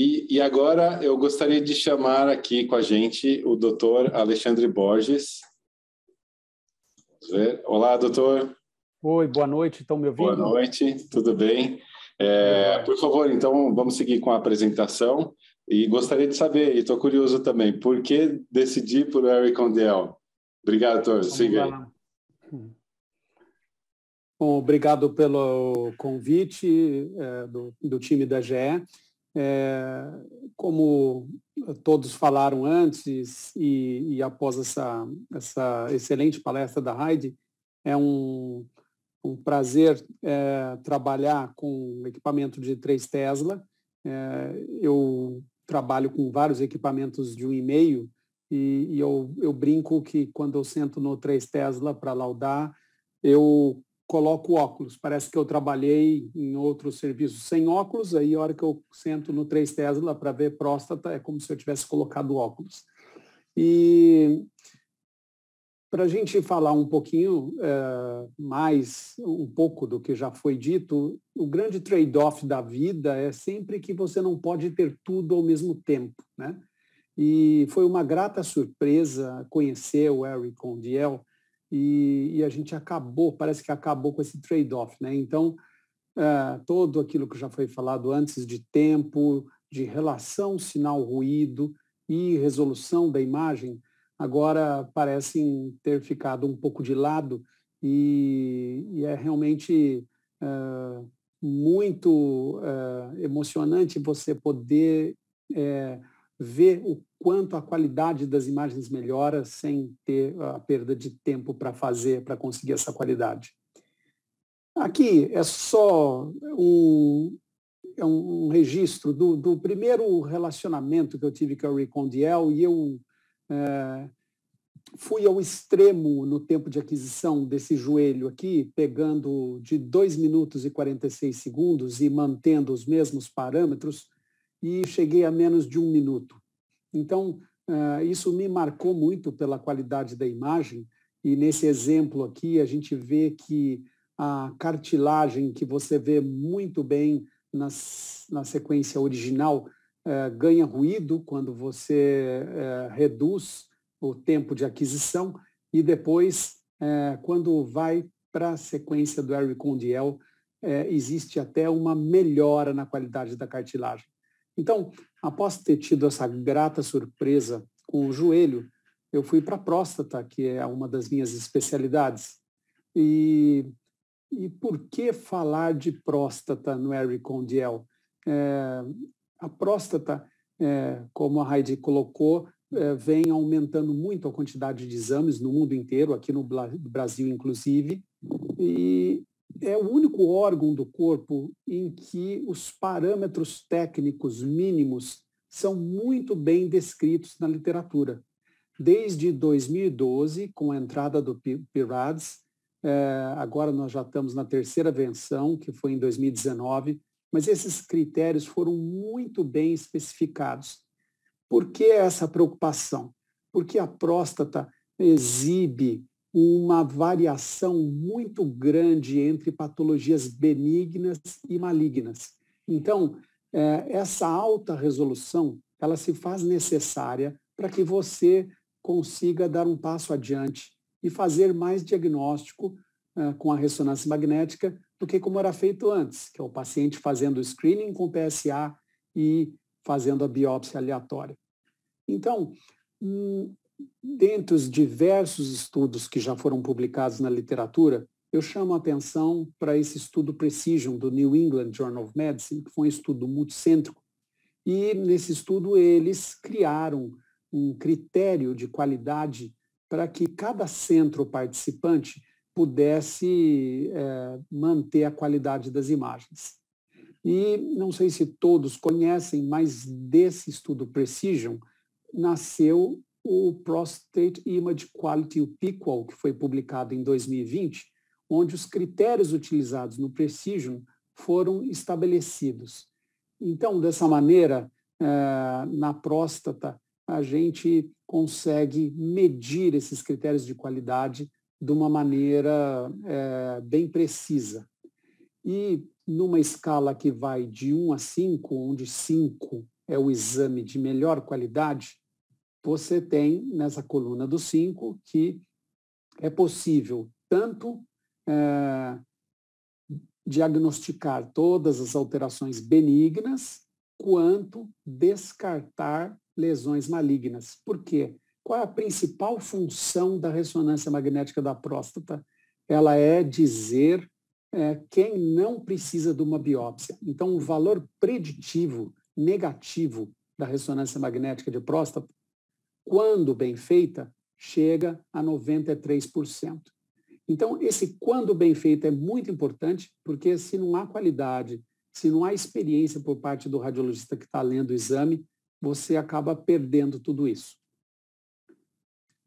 E, e, agora eu gostaria de chamar aqui com a gente o doutor Alexandre Borges. Olá, doutor. Oi, boa noite. Estão me ouvindo? Boa noite, tudo bem? É, por favor, então, vamos seguir com a apresentação. E gostaria de saber, e estou curioso também, por que decidi por Eric Condell? Obrigado, doutor. Siga aí. Bom, obrigado pelo convite é, do, do time da GE. É, como eh, todos falaram antes e, e após essa, essa, excelente palestra da Heidi, é um, um prazer é, trabalhar com equipamento de 3 Tesla. É, eu trabalho com vários equipamentos de um e e, e eu, eu brinco que quando eu sento no 3 Tesla para laudar, eu coloco óculos. Parece que eu trabalhei em outro serviço sem óculos, aí a hora que eu sento no 3 Tesla para ver próstata, é como se eu tivesse colocado óculos. E para a gente falar um pouquinho é, mais, um pouco do que já foi dito, o grande trade-off da vida é sempre que você não pode ter tudo ao mesmo tempo, né? E foi uma grata surpresa conhecer o eric Condiel, e, e a gente acabou, parece que acabou com esse trade-off, né? Então, é, todo aquilo que já foi falado antes de tempo, de relação sinal-ruído e resolução da imagem, agora parecem ter ficado um pouco de lado e, e é realmente é, muito é, emocionante você poder é, ver o quanto a qualidade das imagens melhora sem ter a perda de tempo para fazer, para conseguir essa qualidade. Aqui é só um, é um registro do, do primeiro relacionamento que eu tive com a Recondiel e eu é, fui ao extremo no tempo de aquisição desse joelho aqui, pegando de 2 minutos e 46 segundos e mantendo os mesmos parâmetros, e cheguei a menos de um minuto. Então, eh, isso me marcou muito pela qualidade da imagem, e nesse exemplo aqui a gente vê que a cartilagem que você vê muito bem na sequência original eh, ganha ruído quando você eh, reduz o tempo de aquisição e depois, quando vai para a sequência do Harry Condiel, existe até uma melhora na qualidade da cartilagem. Então, após ter tido essa grata surpresa com o joelho, eu fui para a próstata, que é uma das minhas especialidades. E, e por que falar de próstata no Harry Condiel? É, a próstata, é, como a Heidi colocou, é, vem aumentando muito a quantidade de exames no mundo inteiro, aqui no Brasil inclusive, e, é o único órgão do corpo em que os parâmetros técnicos mínimos são muito bem descritos na literatura. Desde 2012, com a entrada do PIRADS, eh, agora nós já estamos na terceira versão, que foi em 2019, mas esses critérios foram muito bem especificados. Por que essa preocupação? Porque a próstata exibe uma variação muito grande entre patologias benignas e malignas. Então, é, essa alta resolução, ela se faz necessária para que você consiga dar um passo adiante e fazer mais diagnóstico é, com a ressonância magnética do que como era feito antes, que é o paciente fazendo o screening com PSA e fazendo a biópsia aleatória. Então, hum, dentre os diversos estudos que já foram publicados na literatura, eu chamo a atenção para esse estudo Precision, do New England Journal of Medicine, que foi um estudo multicêntrico. E nesse estudo eles criaram um critério de qualidade para que cada centro participante pudesse é, manter a qualidade das imagens. E não sei se todos conhecem, mas desse estudo Precision nasceu o Prostate Image Quality, o PIQUAL, que foi publicado em 2020, onde os critérios utilizados no Precision foram estabelecidos. Então, dessa maneira, eh, na próstata, a gente consegue medir esses critérios de qualidade de uma maneira eh, bem precisa. E numa escala que vai de 1 a 5, onde 5 é o exame de melhor qualidade, você tem nessa coluna do cinco que é possível tanto é, diagnosticar todas as alterações benignas, quanto descartar lesões malignas. Por quê? Qual é a principal função da ressonância magnética da próstata? Ela é dizer é, quem não precisa de uma biópsia. Então, o valor preditivo negativo da ressonância magnética de próstata quando bem feita, chega a 93%. Então, esse quando bem feito é muito importante, porque se não há qualidade, se não há experiência por parte do radiologista que está lendo o exame, você acaba perdendo tudo isso.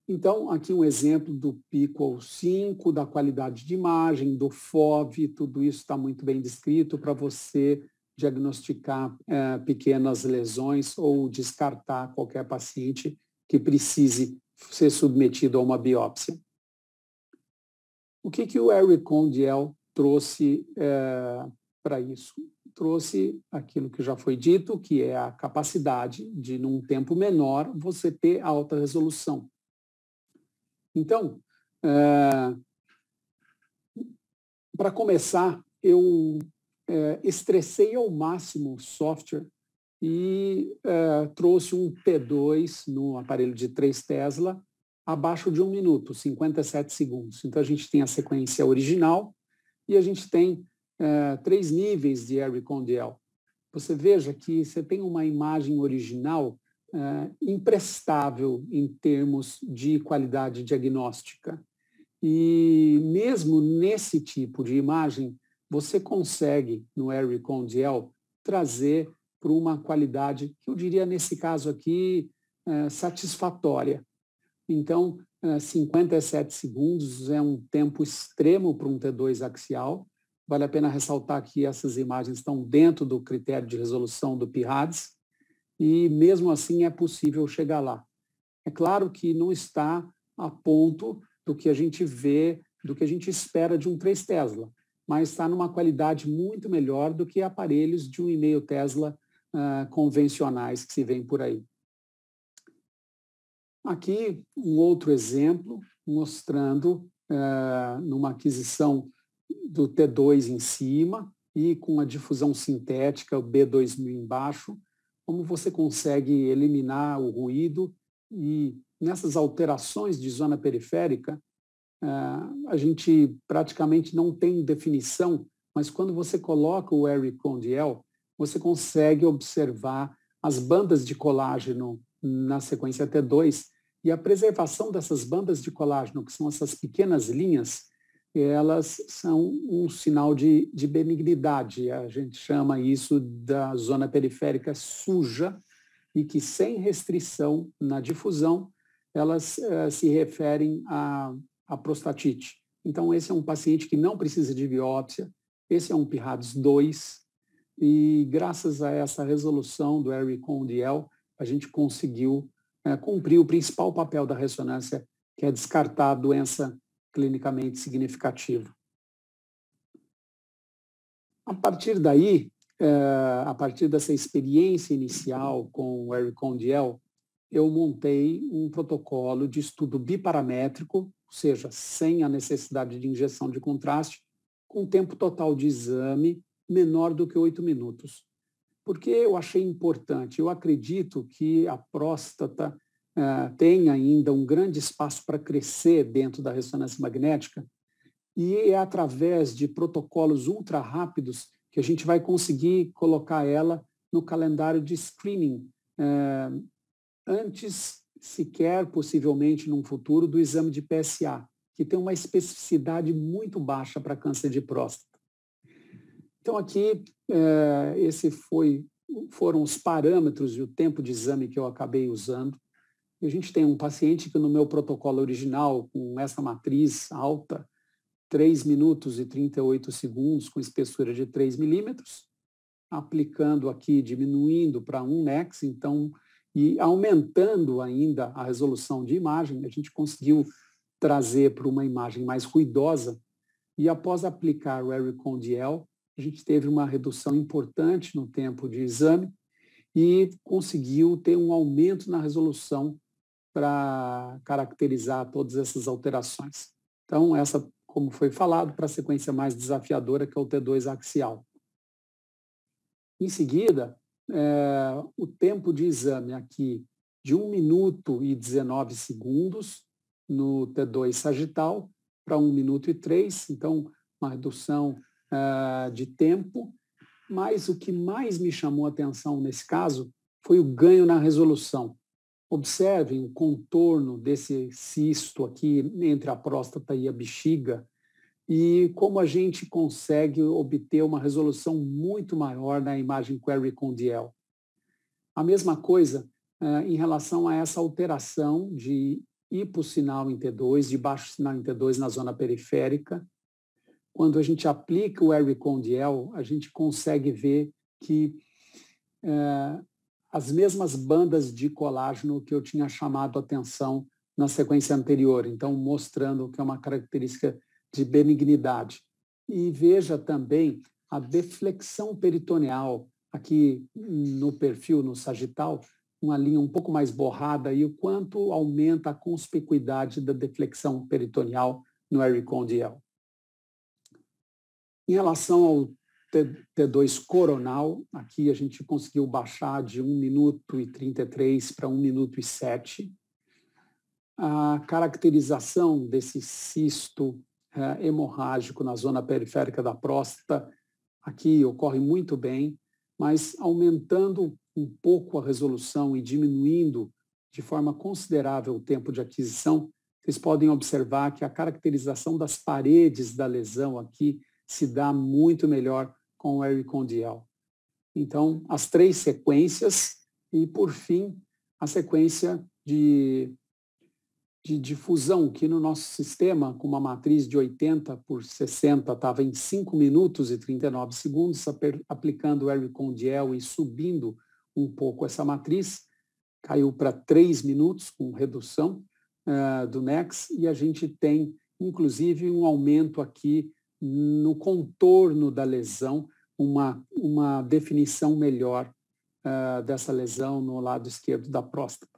Então, aqui um exemplo do PICO 5, da qualidade de imagem, do FOV, tudo isso está muito bem descrito para você diagnosticar é, pequenas lesões ou descartar qualquer paciente que precise ser submetido a uma biópsia. O que, que o Eric Condiel trouxe é, eh, para isso? Trouxe aquilo que já foi dito, que é a capacidade de, num tempo menor, você ter alta resolução. Então, é, eh, para começar, eu é, estressei ao máximo o software e eh, trouxe um T2 no aparelho de 3 Tesla abaixo de um minuto, 57 segundos. Então a gente tem a sequência original e a gente tem eh, três níveis de Harry Condell. Você veja que você tem uma imagem original eh, imprestável em termos de qualidade diagnóstica. E mesmo nesse tipo de imagem, você consegue, no Harry Condell, trazer por uma qualidade que eu diria, nesse caso aqui, é, satisfatória. Então, é, eh, 57 segundos é um tempo extremo para um T2 axial. Vale a pena ressaltar que essas imagens estão dentro do critério de resolução do PIRADS e, mesmo assim, é possível chegar lá. É claro que não está a ponto do que a gente vê, do que a gente espera de um 3 Tesla, mas está numa qualidade muito melhor do que aparelhos de 1,5 Tesla convencionais que se vêem por aí. Aqui, um outro exemplo mostrando uh, numa aquisição do T2 em cima e com a difusão sintética, o B2000 embaixo, como você consegue eliminar o ruído e nessas alterações de zona periférica, uh, a gente praticamente não tem definição, mas quando você coloca o Eric Condiel, você consegue observar as bandas de colágeno na sequência T2 e a preservação dessas bandas de colágeno, que são essas pequenas linhas, elas são um sinal de, de benignidade. A gente chama isso da zona periférica suja e que, sem restrição na difusão, elas eh, se referem à, à prostatite. Então, esse é um paciente que não precisa de biópsia, esse é um PIRADS 2, e graças a essa resolução do Eric Condiel, a gente conseguiu né, cumprir o principal papel da ressonância, que é descartar a doença clinicamente significativa. A partir daí, é, a partir dessa experiência inicial com o Eric Condiel, eu montei um protocolo de estudo biparamétrico, ou seja, sem a necessidade de injeção de contraste, com tempo total de exame menor do que oito minutos. porque eu achei importante? Eu acredito que a próstata uh, tem ainda um grande espaço para crescer dentro da ressonância magnética e é através de protocolos ultra rápidos que a gente vai conseguir colocar ela no calendário de screening uh, antes sequer, possivelmente, num futuro, do exame de PSA, que tem uma especificidade muito baixa para câncer de próstata. Então, aqui, é, esse foi, foram os parâmetros e o tempo de exame que eu acabei usando. E a gente tem um paciente que no meu protocolo original, com essa matriz alta, 3 minutos e 38 segundos, com espessura de 3 milímetros, aplicando aqui, diminuindo para 1 nex, então, e aumentando ainda a resolução de imagem, a gente conseguiu trazer para uma imagem mais ruidosa, e após aplicar o Aircon a gente teve uma redução importante no tempo de exame e conseguiu ter um aumento na resolução para caracterizar todas essas alterações. Então, essa, como foi falado, para a sequência mais desafiadora, que é o T2 axial. Em seguida, é, o tempo de exame aqui de 1 minuto e 19 segundos no T2 sagital para 1 minuto e 3, então uma redução uh, de tempo, mas o que mais me chamou a atenção nesse caso foi o ganho na resolução. Observem o contorno desse cisto aqui entre a próstata e a bexiga e como a gente consegue obter uma resolução muito maior na imagem Query com DL. A mesma coisa uh, em relação a essa alteração de hipossinal em T2, de baixo sinal em T2 na zona periférica, quando a gente aplica o Harry Condiel, a gente consegue ver que é, as mesmas bandas de colágeno que eu tinha chamado atenção na sequência anterior, então mostrando que é uma característica de benignidade. E veja também a deflexão peritoneal aqui no perfil, no sagital, uma linha um pouco mais borrada e o quanto aumenta a conspicuidade da deflexão peritoneal no Harry Condiel. Em relação ao T2 coronal, aqui a gente conseguiu baixar de 1 minuto e 33 para 1 minuto e 7. A caracterização desse cisto é, hemorrágico na zona periférica da próstata, aqui ocorre muito bem, mas aumentando um pouco a resolução e diminuindo de forma considerável o tempo de aquisição, vocês podem observar que a caracterização das paredes da lesão aqui se dá muito melhor com o Harry Condiel. Então, as três sequências e, por fim, a sequência de, de difusão, que no nosso sistema, com uma matriz de 80 por 60, estava em 5 minutos e 39 segundos, aplicando o Harry Condiel e subindo um pouco essa matriz, caiu para 3 minutos, com redução uh, do NEX, e a gente tem, inclusive, um aumento aqui no contorno da lesão uma, uma definição melhor uh, dessa lesão no lado esquerdo da próstata.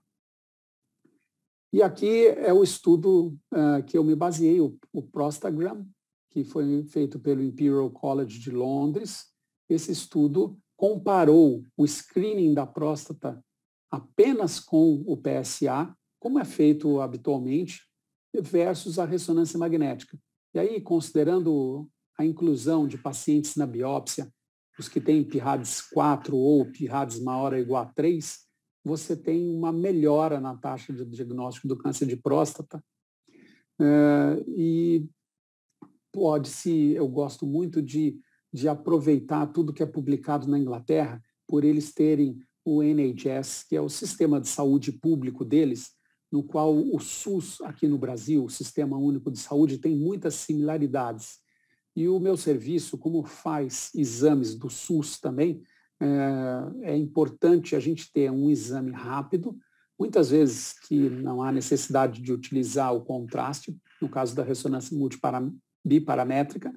E aqui é o estudo uh, que eu me baseei, o, o Prostagram, que foi feito pelo Imperial College de Londres. Esse estudo comparou o screening da próstata apenas com o PSA, como é feito habitualmente, versus a ressonância magnética. E aí, considerando a inclusão de pacientes na biópsia, os que têm PIRADS 4 ou PIRADS maior ou igual a 3, você tem uma melhora na taxa de diagnóstico do câncer de próstata. É, e pode-se, eu gosto muito de, de aproveitar tudo que é publicado na Inglaterra, por eles terem o NHS, que é o sistema de saúde público deles, no qual o SUS aqui no Brasil, o Sistema Único de Saúde, tem muitas similaridades. E o meu serviço, como faz exames do SUS também, é, é importante a gente ter um exame rápido, muitas vezes que não há necessidade de utilizar o contraste, no caso da ressonância biparamétrica,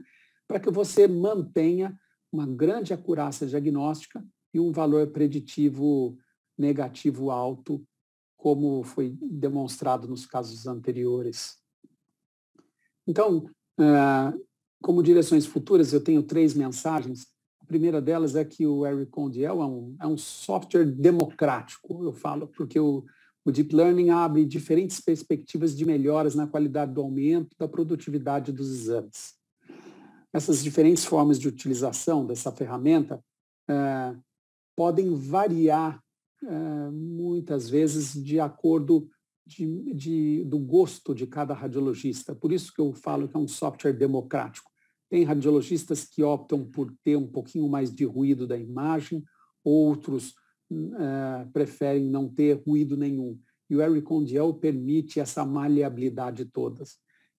para que você mantenha uma grande acurácia diagnóstica e um valor preditivo negativo alto como foi demonstrado nos casos anteriores. Então, como direções futuras, eu tenho três mensagens. A primeira delas é que o Eric Condiel é um, é um software democrático, eu falo, porque o, o Deep Learning abre diferentes perspectivas de melhoras na qualidade do aumento da produtividade dos exames. Essas diferentes formas de utilização dessa ferramenta é, podem variar eh, muitas vezes de acordo de, de, do gosto de cada radiologista. Por isso que eu falo que é um software democrático. Tem radiologistas que optam por ter um pouquinho mais de ruído da imagem, outros uh, preferem não ter ruído nenhum. E o Eric Condiel permite essa maleabilidade todas.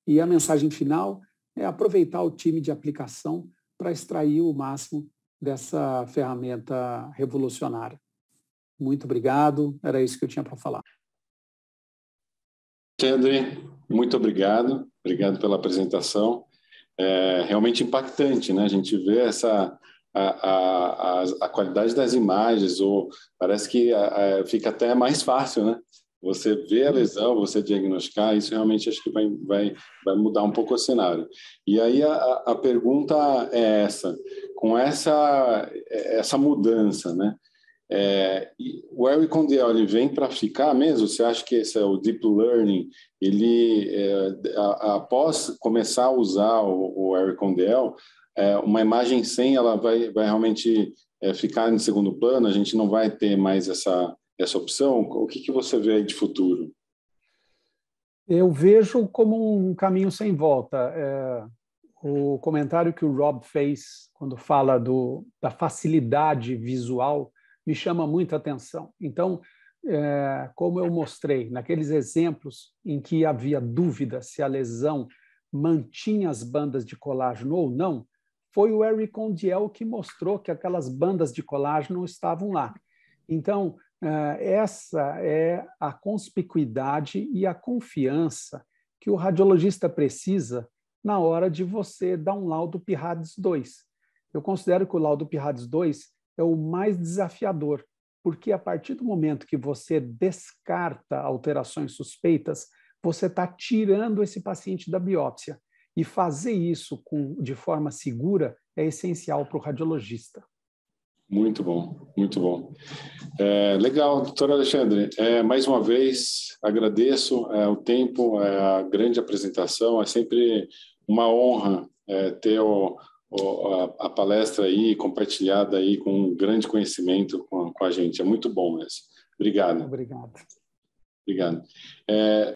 E a mensagem final é aproveitar o time de aplicação para extrair o máximo dessa ferramenta revolucionária. Muito obrigado. Era isso que eu tinha para falar. Kedri, muito obrigado. Obrigado pela apresentação. É realmente impactante, né? A gente vê essa a, a, a, a qualidade das imagens, ou parece que a, a, fica até mais fácil, né? Você vê a lesão, você diagnosticar, isso realmente acho que vai, vai, vai mudar um pouco o cenário. E aí a, a pergunta é essa: com essa, essa mudança, né? É, o Eric Condell, ele vem para ficar mesmo? Você acha que esse é o Deep Learning? Ele, é, a, após começar a usar o, o Condell, é, uma imagem sem ela vai, vai realmente é, ficar em segundo plano? A gente não vai ter mais essa, essa opção? O que, que você vê aí de futuro? Eu vejo como um caminho sem volta. É, o comentário que o Rob fez quando fala do, da facilidade visual me chama muita atenção. Então, é, como eu mostrei, naqueles exemplos em que havia dúvida se a lesão mantinha as bandas de colágeno ou não, foi o Eric Condiel que mostrou que aquelas bandas de colágeno estavam lá. Então, é, essa é a conspicuidade e a confiança que o radiologista precisa na hora de você dar um laudo Pirades 2. Eu considero que o laudo Pirades 2 é o mais desafiador, porque a partir do momento que você descarta alterações suspeitas, você está tirando esse paciente da biópsia. E fazer isso com, de forma segura é essencial para o radiologista. Muito bom, muito bom. É, legal, doutor Alexandre. É, mais uma vez, agradeço é, o tempo, é, a grande apresentação. É sempre uma honra é, ter o, a, palestra aí, compartilhada aí com um grande conhecimento com, com a gente. É muito bom mesmo. Obrigado. Obrigado. Obrigado. É,